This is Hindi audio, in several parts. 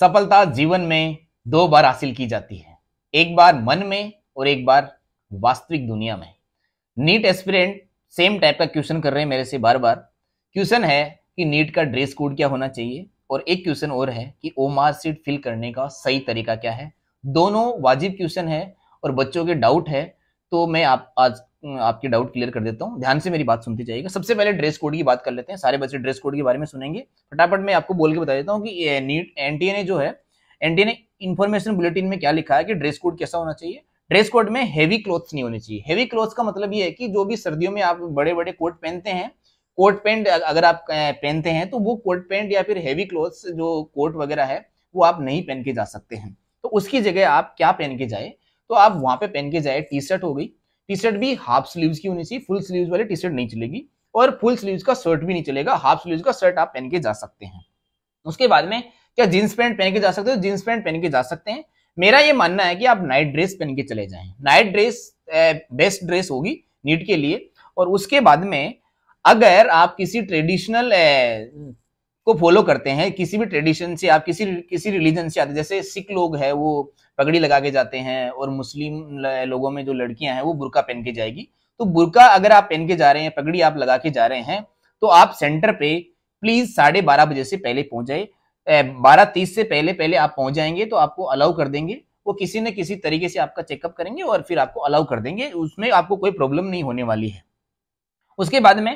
सफलता जीवन में दो बार हासिल की जाती है एक बार मन में और एक बार वास्तविक दुनिया में नीट एस्पिरेंट सेम टाइप का क्वेश्चन कर रहे हैं मेरे से बार बार क्वेश्चन है कि नीट का ड्रेस कोड क्या होना चाहिए और एक क्वेश्चन और है कि ओ मार्क सीट फिल करने का सही तरीका क्या है दोनों वाजिब क्वेश्चन है और बच्चों के डाउट है तो मैं आप आज आपके डाउट क्लियर कर देता हूँ ध्यान से मेरी बात सुनती जाएगा सबसे पहले ड्रेस कोड की बात कर लेते हैं सारे बच्चे ड्रेस कोड के बारे में सुनेंगे फटाफट मैं आपको बोल के बता देता हूँ कि नीट ने जो है एनटीए ने इन्फॉर्मेशन बुलेटिन में क्या लिखा है कि ड्रेस कोड कैसा होना चाहिए ड्रेस कोड में हैवी क्लोथ्स नहीं होने चाहिए हैवी क्लोथ्स का मतलब ये है कि जो भी सर्दियों में आप बड़े बड़े कोट पहनते हैं कोट पैंट अगर आप पहनते हैं तो वो कोट पैंट या फिर हैवी क्लोथ्स जो कोट वगैरह है वो आप नहीं पहन के जा सकते हैं तो उसकी जगह आप क्या पहन के जाए तो आप वहां पे पहन के जाए टी शर्ट हो गई टी शर्ट भी हाफ स्लीव्स की होनी चाहिए फुल स्लीव्स वाली टी शर्ट नहीं चलेगी और फुल स्लीव्स का शर्ट भी नहीं चलेगा हाफ स्लीव का शर्ट आप पहन के जा सकते हैं उसके बाद में क्या जींस पैंट पहन के जा सकते हो जींस पैंट पहन के जा सकते हैं मेरा ये मानना है कि आप नाइट ड्रेस पहन के चले जाएं नाइट ड्रेस बेस्ट ड्रेस होगी नीट के लिए और उसके बाद में अगर आप किसी ट्रेडिशनल को फॉलो करते हैं किसी भी ट्रेडिशन से आप किसी किसी रिलीजन से आते जैसे सिख लोग है वो पगड़ी लगा के जाते हैं और मुस्लिम लोगों में जो लड़कियां हैं वो बुरका पहन के जाएगी तो बुरका अगर आप पहन के जा रहे हैं पगड़ी आप लगा के जा रहे हैं तो आप सेंटर पे प्लीज साढ़े बारह बजे से पहले पहुंच जाए बारह तीस से पहले पहले आप पहुंच जाएंगे तो आपको अलाउ कर देंगे वो किसी न किसी तरीके से आपका चेकअप करेंगे और फिर आपको अलाउ कर देंगे उसमें आपको कोई प्रॉब्लम नहीं होने वाली है उसके बाद में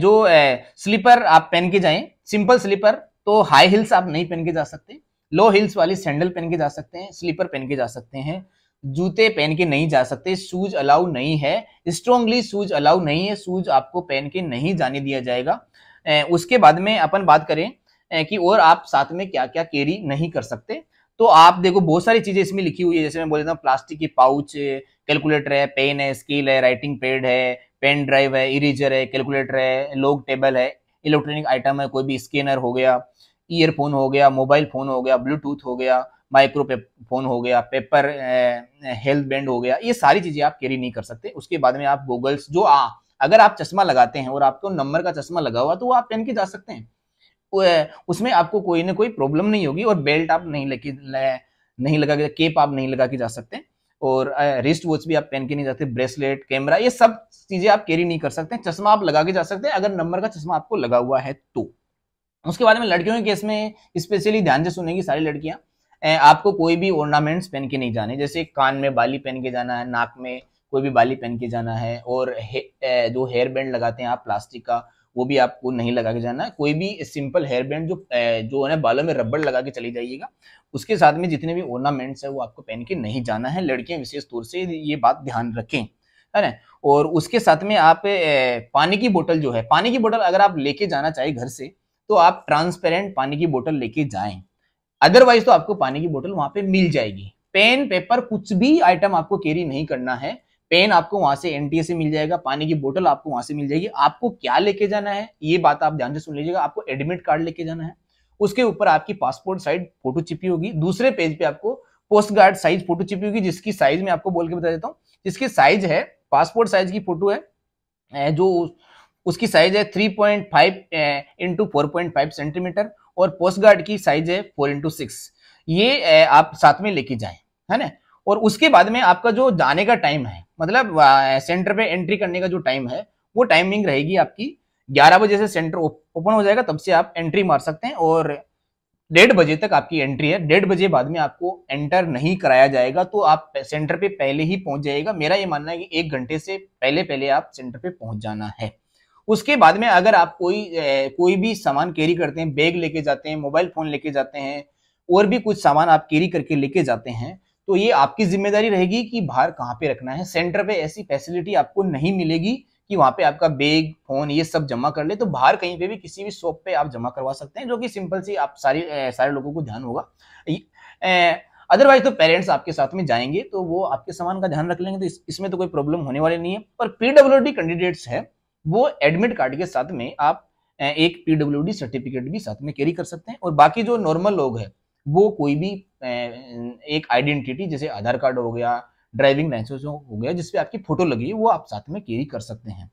जो स्लीपर आप पहन के जाएं सिंपल स्लीपर तो हाई हिल्स आप नहीं पहन के जा सकते लो हिल्स वाली सैंडल पहन के जा सकते हैं स्लीपर पहन के जा सकते हैं जूते पहन के नहीं जा सकते शूज अलाउ नहीं है स्ट्रोंगली शूज अलाउ नहीं है शूज आपको पहन के नहीं जाने दिया जाएगा उसके बाद में अपन बात करें कि और आप साथ में क्या क्या कैरी नहीं कर सकते तो आप देखो बहुत सारी चीजें इसमें लिखी हुई है जैसे मैं बोल देता हूँ प्लास्टिक की पाउच कैलकुलेटर है पेन है स्केल है राइटिंग पेड है पेन ड्राइव है इरेजर है कैलकुलेटर है लोग टेबल है इलेक्ट्रॉनिक आइटम है कोई भी स्कैनर हो गया ईयरफोन हो गया मोबाइल फ़ोन हो गया ब्लूटूथ हो गया माइक्रो फोन हो गया पेपर हेल्थ बैंड हो गया ये सारी चीज़ें आप कैरी नहीं कर सकते उसके बाद में आप गूगल्स जो आ अगर आप चश्मा लगाते हैं और आपको नंबर का चश्मा लगा हुआ तो वो आप पहन के जा सकते हैं eh, उसमें आपको कोई ना कोई प्रॉब्लम नहीं होगी और बेल्ट आप नहीं लगे नहीं लगा के केप आप नहीं लगा के जा सकते और रिस्ट eh, वॉच भी आप पहन के नहीं जाते ब्रेसलेट कैमरा ये सब चीज़ें आप कैरी नहीं कर सकते चश्मा आप लगा के जा सकते हैं अगर नंबर का चश्मा आपको लगा हुआ है तो उसके बाद में लड़कियों के केस में स्पेशली ध्यान से सुनेंगी सारी लड़कियां आपको कोई भी ऑर्नामेंट्स पहन के नहीं जाने जैसे कान में बाली पहन के जाना है नाक में कोई भी बाली पहन के जाना है और हे, जो हेयर बैंड लगाते हैं आप प्लास्टिक का वो भी आपको नहीं लगा के जाना है कोई भी सिंपल हेयर बैंड जो जो है बालों में रबड़ लगा के चली जाइएगा उसके साथ में जितने भी ऑर्नामेंट्स है वो आपको पहन के नहीं जाना है लड़कियां विशेष तौर से ये बात ध्यान रखें है ना और उसके साथ में आप पानी की बोतल जो है पानी की बोतल अगर आप लेके जाना चाहे घर से तो आप ट्रांसपेरेंट पानी की बोतल लेके जाएं अदरवाइज तो आपको पानी की बोतल वहां पे मिल जाएगी पेन पेपर कुछ भी आइटम आपको कैरी नहीं करना है पेन आपको वहां से एन से मिल जाएगा पानी की बोतल आपको वहां से मिल जाएगी आपको क्या लेके जाना है ये बात आप ध्यान से सुन लीजिएगा आपको एडमिट कार्ड लेके जाना है उसके ऊपर आपकी पासपोर्ट साइज फोटो छिपी होगी दूसरे पेज पे आपको पोस्ट गार्ड साइज फोटो छिपी होगी जिसकी साइज में आपको बोल के बता देता हूँ जिसकी साइज है पासपोर्ट साइज की फोटो है जो उसकी साइज है 3.5 point five into four centimetre और पोस्ट गार्ड की साइज है फोर इंटू सिक्स ये आप साथ में लेके जाए है ना और उसके बाद में आपका जो जाने का टाइम है मतलब सेंटर पे एंट्री करने का जो टाइम है वो टाइमिंग रहेगी आपकी ग्यारह बजे से सेंटर ओपन हो जाएगा तब से आप एंट्री मार सकते हैं और डेढ़ बजे तक आपकी एंट्री है डेढ़ बजे बाद में आपको एंटर नहीं कराया जाएगा तो आप सेंटर पे पहले ही पहुंच जाएगा मेरा ये मानना है कि एक घंटे से पहले पहले आप सेंटर पे पहुंच जाना है उसके बाद में अगर आप कोई कोई भी सामान कैरी करते हैं बैग लेके जाते हैं मोबाइल फोन लेके जाते हैं और भी कुछ सामान आप कैरी करके लेके जाते हैं तो ये आपकी जिम्मेदारी रहेगी कि बाहर कहाँ पे रखना है सेंटर पे ऐसी फैसिलिटी आपको नहीं मिलेगी कि वहां पे आपका बैग फोन ये सब जमा कर ले तो बाहर कहीं पे भी किसी भी शॉप पे आप जमा करवा सकते हैं जो कि सिंपल सी आप सारी सारे लोगों को ध्यान होगा अदरवाइज तो पेरेंट्स आपके साथ में जाएंगे तो वो आपके सामान का ध्यान रख लेंगे तो इस, इसमें तो कोई प्रॉब्लम होने वाली नहीं है पर पीडब्ल्यू कैंडिडेट्स है वो एडमिट कार्ड के साथ में आप एक पीडब्ल्यू सर्टिफिकेट भी साथ में कैरी कर सकते हैं और बाकी जो नॉर्मल लोग हैं वो कोई भी एक आइडेंटिटी जैसे आधार कार्ड हो गया ड्राइविंग लाइसेंस हो गया जिसपे आपकी फोटो लगी है वो आप साथ में कैरी कर सकते हैं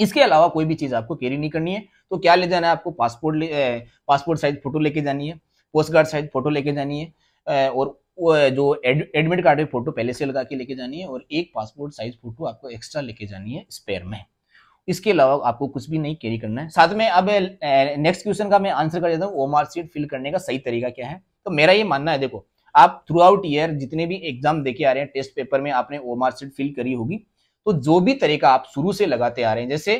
इसके अलावा कोई भी चीज़ आपको कैरी नहीं करनी है तो क्या ले जाना है आपको पासपोर्ट ले पासपोर्ट साइज फोटो लेके जानी है पोस्ट गार्ड साइज फोटो लेके जानी है और जो एड, एडमिट कार्ड में फोटो पहले से लगा के लेके जानी है और एक पासपोर्ट साइज फोटो आपको एक्स्ट्रा लेके जानी है स्पेयर में इसके अलावा आपको कुछ भी नहीं कैरी करना है साथ में अब नेक्स्ट क्वेश्चन का मैं आंसर कर देता हूँ ओमआर सीट फिल करने का सही तरीका क्या है तो मेरा ये मानना है देखो आप थ्रू आउट ईयर जितने भी एग्जाम देके आ रहे हैं टेस्ट पेपर में आपने ओम शीट फिल करी होगी तो जो भी तरीका आप शुरू से लगाते आ रहे हैं जैसे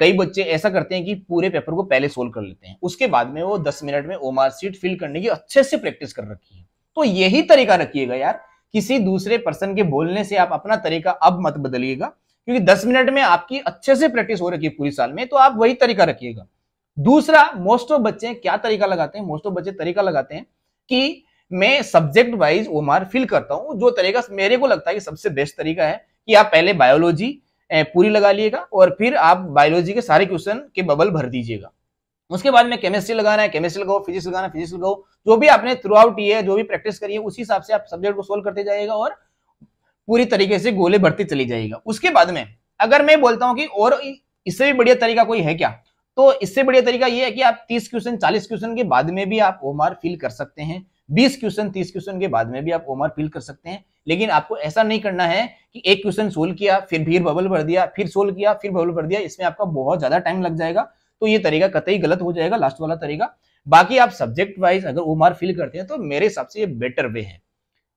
कई बच्चे ऐसा करते हैं कि पूरे पेपर को पहले सोल्व कर लेते हैं उसके बाद में वो दस मिनट में ओमआर सीट फिल करने की अच्छे से प्रैक्टिस कर रखी है तो यही तरीका रखिएगा यार किसी दूसरे पर्सन के बोलने से आप अपना तरीका अब मत बदलिएगा क्योंकि दस मिनट में आपकी अच्छे से प्रैक्टिस हो रखी है पूरी साल में तो आप वही तरीका रखिएगा दूसरा मोस्ट ऑफ बच्चे क्या तरीका लगाते हैं मोस्ट ऑफ बच्चे तरीका लगाते हैं कि मैं सब्जेक्ट वाइज ओमार फिल करता हूँ जो तरीका मेरे को लगता है कि सबसे बेस्ट तरीका है कि आप पहले बायोलॉजी पूरी लगा लिएगा और फिर आप बायोलॉजी के सारे क्वेश्चन के बबल भर दीजिएगा उसके बाद में केमिस्ट्री लगाना है केमिस्ट्री लगाओ फिजिक्स लगाना फिजिक्स लगाओ जो भी आपने थ्रू आउट ये जो भी प्रैक्टिस करिए उसी हिसाब से आप सब्जेक्ट को सोल्व करते जाइएगा और पूरी तरीके से गोले भरती चली जाएगा उसके बाद में अगर मैं बोलता हूँ कि और इससे भी बढ़िया तरीका कोई है क्या तो इससे बढ़िया तरीका यह है कि आप 30 क्वेश्चन 40 क्वेश्चन के बाद में भी आप ओमार फिल कर सकते हैं 20 क्वेश्चन 30 क्वेश्चन के बाद में भी आप ओमार फिल कर सकते हैं लेकिन आपको ऐसा नहीं करना है कि एक क्वेश्चन सोल्व किया फिर भी बबल भर दिया फिर सोल्व किया फिर बबल भर दिया इसमें आपका बहुत ज्यादा टाइम लग जाएगा तो ये तरीका कतई गलत हो जाएगा लास्ट वाला तरीका बाकी आप सब्जेक्ट वाइज अगर ओमार फिल करते हैं तो मेरे हिसाब से ये बेटर वे है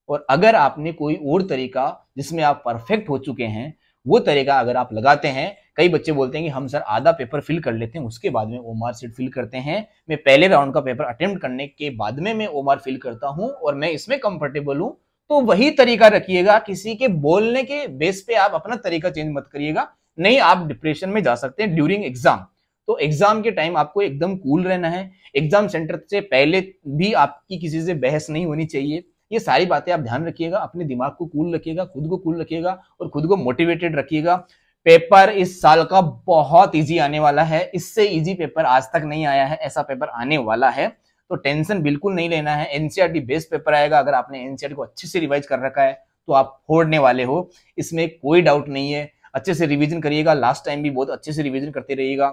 और अगर आपने कोई और तरीका जिसमें आप परफेक्ट हो चुके हैं वो तरीका अगर आप लगाते हैं कई बच्चे बोलते हैं कि हम सर आधा पेपर फिल कर लेते हैं उसके बाद में ओमार सीट फिल करते हैं मैं पहले राउंड का पेपर अटेम्प्ट करने के बाद में मैं ओमार फिल करता हूं और मैं इसमें कंफर्टेबल हूं तो वही तरीका रखिएगा किसी के बोलने के बेस पे आप अपना तरीका चेंज मत करिएगा नहीं आप डिप्रेशन में जा सकते हैं ड्यूरिंग एग्जाम तो एग्जाम के टाइम आपको एकदम कूल रहना है एग्जाम सेंटर से पहले भी आपकी किसी से बहस नहीं होनी चाहिए ये सारी बातें आप ध्यान रखिएगा अपने दिमाग को कूल रखिएगा खुद को कूल रखिएगा और खुद को मोटिवेटेड रखिएगा पेपर इस साल का बहुत इजी आने वाला है इससे इजी पेपर आज तक नहीं आया है ऐसा पेपर आने वाला है तो टेंशन बिल्कुल नहीं लेना है एनसीआरटी बेस्ड पेपर आएगा अगर आपने एनसीआरटी e को अच्छे से रिवाइज कर रखा है तो आप फोड़ने वाले हो इसमें कोई डाउट नहीं है अच्छे से रिविजन करिएगा लास्ट टाइम भी बहुत अच्छे से रिविजन करते रहिएगा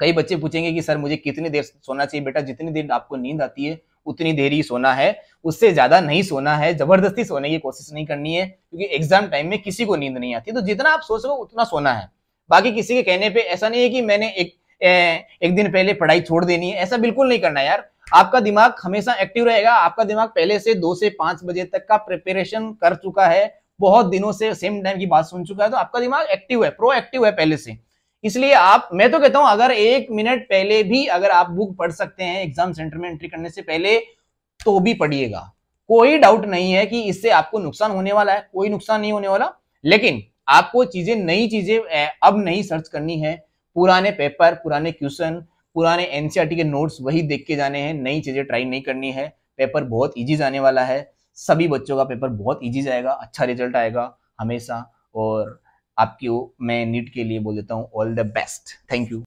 कई बच्चे पूछेंगे कि सर मुझे कितनी देर सोना चाहिए बेटा जितनी देर आपको नींद आती है उतनी देर ही सोना है उससे ज्यादा नहीं सोना है जबरदस्ती सोने की कोशिश नहीं करनी है क्योंकि एग्जाम टाइम में किसी को नींद नहीं आती तो जितना आप सो सको उतना सोना है बाकी किसी के कहने पे ऐसा नहीं है कि मैंने एक ए, एक दिन पहले पढ़ाई छोड़ देनी है ऐसा बिल्कुल नहीं करना यार आपका दिमाग हमेशा एक्टिव रहेगा आपका दिमाग पहले से दो से पांच बजे तक का प्रिपेरेशन कर चुका है बहुत दिनों से सेम टाइम की बात सुन चुका है तो आपका दिमाग एक्टिव है प्रोएक्टिव है पहले से इसलिए आप मैं तो कहता हूं अगर एक मिनट पहले भी अगर आप बुक पढ़ सकते हैं एग्जाम सेंटर में एंट्री करने से पहले तो भी पढ़िएगा कोई डाउट नहीं है कि इससे आपको नुकसान होने वाला है कोई नुकसान नहीं होने वाला लेकिन आपको चीजें नई चीजें अब नहीं सर्च करनी है पुराने पेपर पुराने क्वेश्चन पुराने एनसीआरटी e के नोट्स वही देख के जाने हैं नई चीजें ट्राई नहीं करनी है पेपर बहुत ईजी जाने वाला है सभी बच्चों का पेपर बहुत ईजी जाएगा अच्छा रिजल्ट आएगा हमेशा और आपकी मैं नीट के लिए बोल देता हूँ all the best thank you